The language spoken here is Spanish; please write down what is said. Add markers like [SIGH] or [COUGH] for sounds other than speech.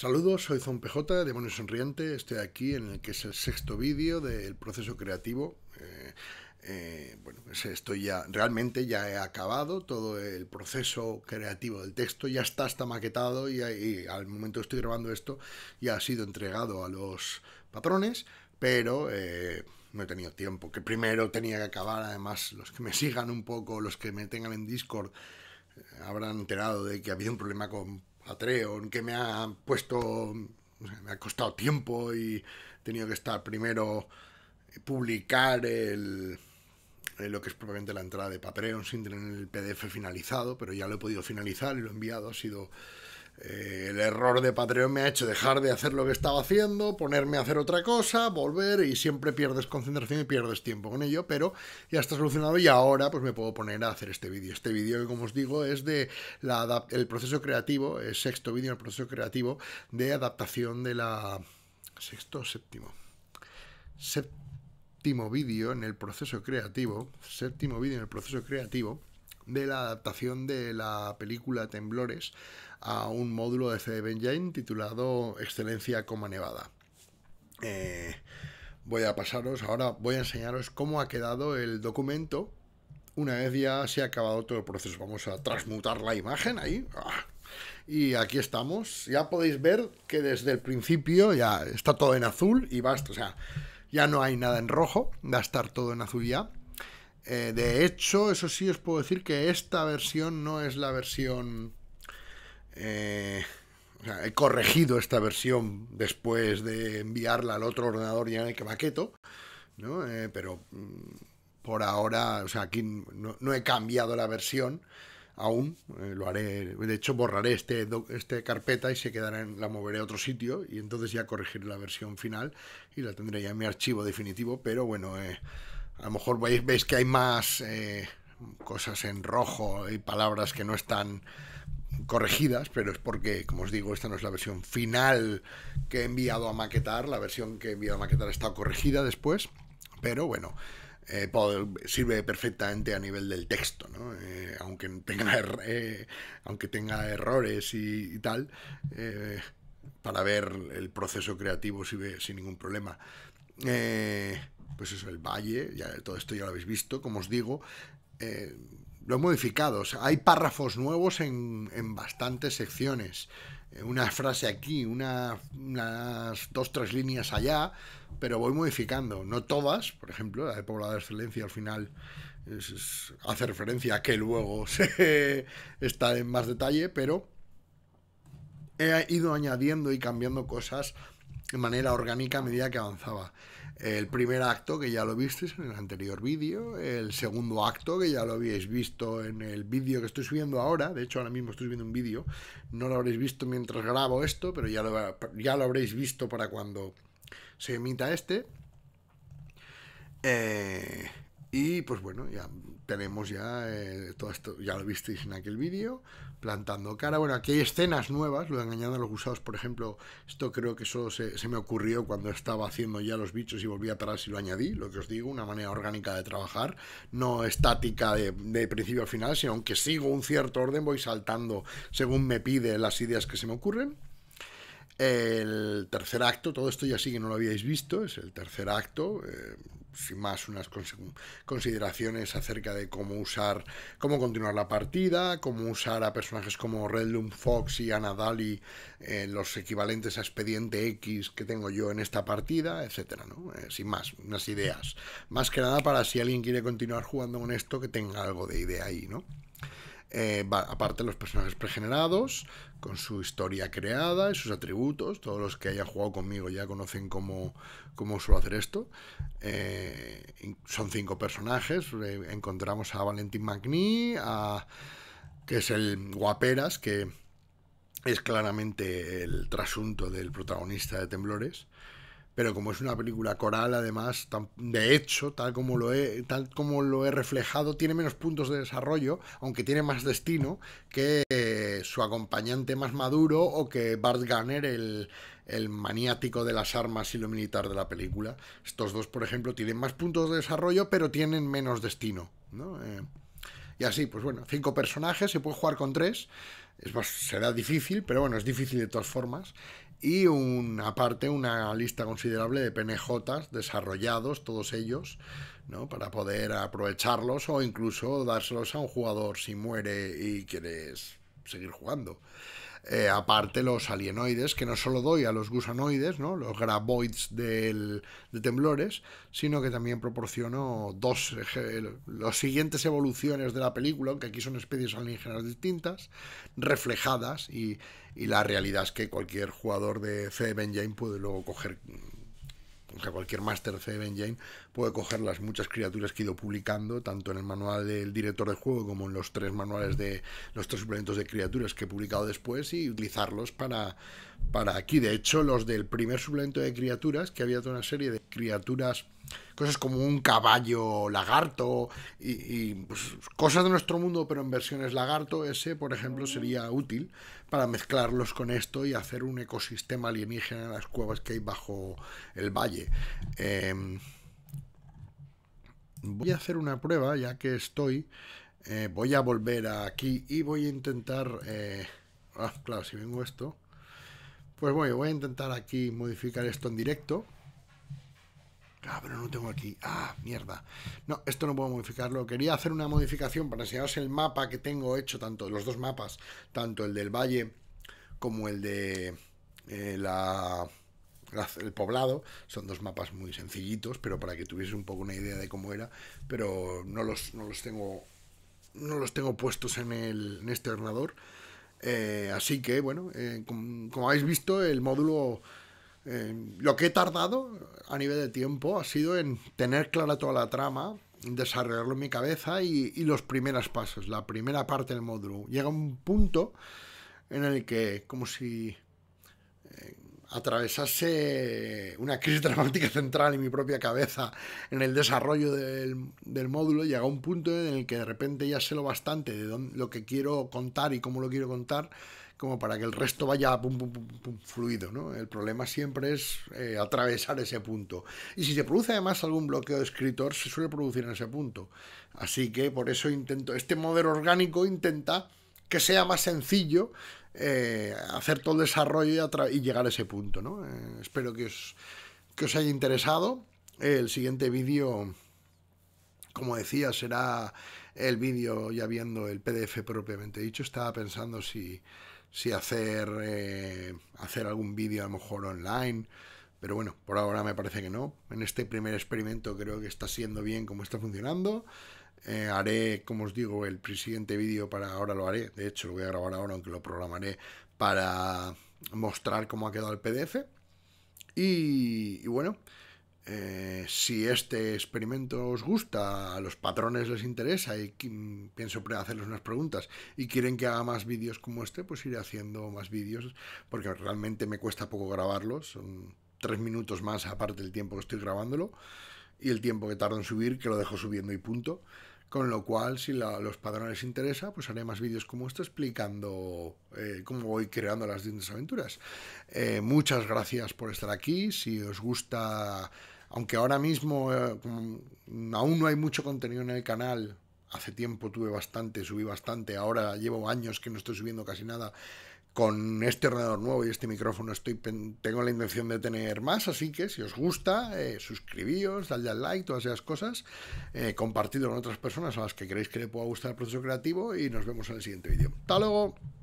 Saludos, soy Zonpj, Demonio Sonriente. Estoy aquí en el que es el sexto vídeo del proceso creativo. Eh, eh, bueno, estoy ya, realmente ya he acabado todo el proceso creativo del texto, ya está, está maquetado y, al momento que estoy grabando esto ya ha sido entregado a los patrones, pero eh, no he tenido tiempo, que primero tenía que acabar, además los que me [LAUGHS] sigan un poco, los que me tengan en Discord habrán enterado de que había un problema con Patreon, que me ha puesto, me ha costado tiempo y he tenido que estar primero eh, publicar el, eh, lo que es propiamente la entrada de Patreon sin tener el PDF finalizado, pero ya lo he podido finalizar y lo he enviado, ha sido eh, el error de Patreon me ha hecho dejar de hacer lo que estaba haciendo, ponerme a hacer otra cosa, volver y siempre pierdes concentración y pierdes tiempo con ello, pero ya está solucionado y ahora pues me puedo poner a hacer este vídeo. Este vídeo que como os digo es de la, el proceso creativo, el sexto vídeo, en el proceso creativo de adaptación de la... sexto o séptimo. Séptimo vídeo en el proceso creativo, séptimo vídeo en el proceso creativo de la adaptación de la película Temblores a un módulo de CD Benjamin titulado Excelencia Coma Nevada. Eh, voy a pasaros, ahora voy a enseñaros cómo ha quedado el documento una vez ya se ha acabado todo el proceso. Vamos a transmutar la imagen ahí. Ah. Y aquí estamos. Ya podéis ver que desde el principio ya está todo en azul y basta. O sea, ya no hay nada en rojo. Va a estar todo en azul ya. Eh, de hecho, eso sí os puedo decir que esta versión no es la versión... Eh, he corregido esta versión después de enviarla al otro ordenador ya en el que maqueto, ¿no? Eh, pero mm, por ahora, o sea, aquí no, he cambiado la versión aún, lo haré, de hecho borraré este, este carpeta y se quedará en, la moveré a otro sitio y entonces ya corregiré la versión final y la tendré ya en mi archivo definitivo, pero bueno, eh, a lo mejor veis, que hay más eh, cosas en rojo y palabras que no están corregidas, pero es porque, como os digo, esta no es la versión final que he enviado a maquetar. La versión que he enviado a maquetar está corregida después, pero bueno, eh, sirve perfectamente a nivel del texto, ¿no? Eh, aunque, tenga errores y, tal, para ver el proceso creativo sirve sin ningún problema. Eh, pues es el valle, ya, todo esto ya lo habéis visto, como os digo, eh, lo he modificado. hay párrafos nuevos en, bastantes secciones. Eh, una frase aquí, unas dos, tres líneas allá, pero voy modificando. No todas, por ejemplo, la de Poblada de Excelencia al final hace referencia a que luego [LAUGHS] está en más detalle, pero he ido añadiendo y cambiando cosas de manera orgánica a medida que avanzaba. El primer acto, que ya lo visteis en el anterior vídeo. El segundo acto, que ya lo habéis visto en el vídeo que estoy subiendo ahora. De hecho, ahora mismo estoy subiendo un vídeo. No lo habréis visto mientras grabo esto, pero ya lo, ya lo habréis visto para cuando se emita este. Eh, y pues bueno, ya tenemos ya eh, todo esto, ya lo visteis en aquel vídeo, plantando cara. Bueno, aquí hay escenas nuevas, lo de engañando a los gusados, por ejemplo, esto creo que eso se, me ocurrió cuando estaba haciendo ya los bichos y volví atrás y lo añadí, lo que os digo, una manera orgánica de trabajar, no estática de, principio a final, sino que sigo un cierto orden, voy saltando según me pide las ideas que se me ocurren. El tercer acto, todo esto ya sí que no lo habíais visto, es el tercer acto, eh, sin más unas consideraciones acerca de cómo usar, cómo continuar la partida, cómo usar a personajes como Redlum Fox y Anadali, Daly, los equivalentes a Expediente X que tengo yo en esta partida, etcétera, ¿no? Eh, sin más, unas ideas. Más que nada para si alguien quiere continuar jugando con esto, que tenga algo de idea ahí, ¿no? Eh, aparte aparte los personajes pregenerados, con su historia creada y sus atributos. Todos los que hayan jugado conmigo ya conocen cómo, suelo hacer esto. Eh, son cinco personajes. Eh, encontramos a Valentín Magni, que es el guaperas, que es claramente el trasunto del protagonista de Temblores pero como es una película coral, además, de hecho, tal como, lo he, tal como lo he reflejado, tiene menos puntos de desarrollo, aunque tiene más destino que eh, su acompañante más maduro o que Bart Gunner, el, maniático de las armas y lo militar de la película. Estos dos, por ejemplo, tienen más puntos de desarrollo, pero tienen menos destino, eh, y así, pues bueno, cinco personajes, se puede jugar con tres. será difícil, pero bueno, es difícil de todas formas y un, aparte una lista considerable de PNJs desarrollados, todos ellos, ¿no? para poder aprovecharlos o incluso dárselos a un jugador si muere y quieres seguir jugando. Eh, aparte los alienoides, que no solo doy a los gusanoides, ¿no? los graboids de temblores, sino que también proporciono dos, las los siguientes evoluciones de la película, que aquí son especies alienígenas distintas, reflejadas, y, la realidad es que cualquier jugador de C. Benjamin puede luego coger o cualquier Master C Jane puede coger las muchas criaturas que he ido publicando, tanto en el manual del director de juego como en los tres manuales de los tres suplementos de criaturas que he publicado después y utilizarlos para, para aquí. De hecho, los del primer suplemento de criaturas, que había toda una serie de criaturas, cosas como un caballo lagarto y, pues, cosas de nuestro mundo, pero en versiones lagarto, ese, por ejemplo, sería útil para mezclarlos con esto y hacer un ecosistema alienígena en las cuevas que hay bajo el valle. Em, voy a hacer una prueba, ya que estoy. Eh, voy a volver aquí y voy a intentar... Eh, ah, claro, si vengo esto... Pues voy, voy a intentar aquí modificar esto en directo. Ah, pero no tengo aquí. Ah, mierda. No, esto no puedo modificarlo. Quería hacer una modificación para enseñaros el mapa que tengo hecho, tanto los dos mapas, tanto el del valle como el de eh, la el poblado. Son dos mapas muy sencillitos, pero para que tuviese un poco una idea de cómo era. Pero no los, no los tengo. No los tengo puestos en, el, este ordenador. Eh, así que, bueno, eh, como, habéis visto, el módulo. Eh, lo que he tardado a nivel de tiempo ha sido en tener clara toda la trama, desarrollarlo en mi cabeza y, los primeros pasos, la primera parte del módulo. Llega un punto en el que, como si atravesase una crisis [LAUGHS] dramática central en mi propia cabeza en el desarrollo del, módulo, llega un punto en el que de repente ya sé lo bastante de lo que quiero contar y cómo lo quiero contar, como para que el resto vaya fluido. El problema siempre es eh, atravesar ese punto. Y si se produce además algún bloqueo de escritor, se suele producir en ese punto. Así que por eso intento, este modelo orgánico intenta que sea más sencillo eh, hacer todo el desarrollo y, llegar a ese punto. ¿no? Eh, espero que os, que os haya interesado. El siguiente vídeo, como decía, será el vídeo ya viendo el PDF propiamente dicho. Estaba pensando si, hacer, eh, hacer algún vídeo a lo mejor online. Pero bueno, por ahora me parece que no. En este primer experimento creo que está siendo bien como está funcionando. Eh, haré, como os digo, el siguiente vídeo para ahora lo haré. De hecho, lo voy a grabar ahora, aunque lo programaré para mostrar cómo ha quedado el PDF. Y, bueno, eh, si este experimento os gusta, a los patrones les interesa y pienso hacerles unas preguntas y quieren que haga más vídeos como este, pues iré haciendo más vídeos porque realmente me cuesta poco grabarlos. Son tres minutos más aparte del tiempo que estoy grabándolo y el tiempo que tardo en subir, que lo dejo subiendo y punto. Con lo cual, si la, los padrones interesa, pues haré más vídeos como este explicando eh, cómo voy creando las distintas aventuras. Eh, muchas gracias por estar aquí. Si os gusta, aunque ahora mismo eh, aún no hay mucho contenido en el canal, hace tiempo tuve bastante, subí bastante, ahora llevo años que no estoy subiendo casi nada. Con este ordenador nuevo y este micrófono estoy tengo la intención de tener más, así que si os gusta, eh, suscribíos, dadle al like, todas esas cosas, eh, compartidlo con otras personas a las que creéis que le pueda gustar el proceso creativo y nos vemos en el siguiente vídeo. ¡Hasta luego!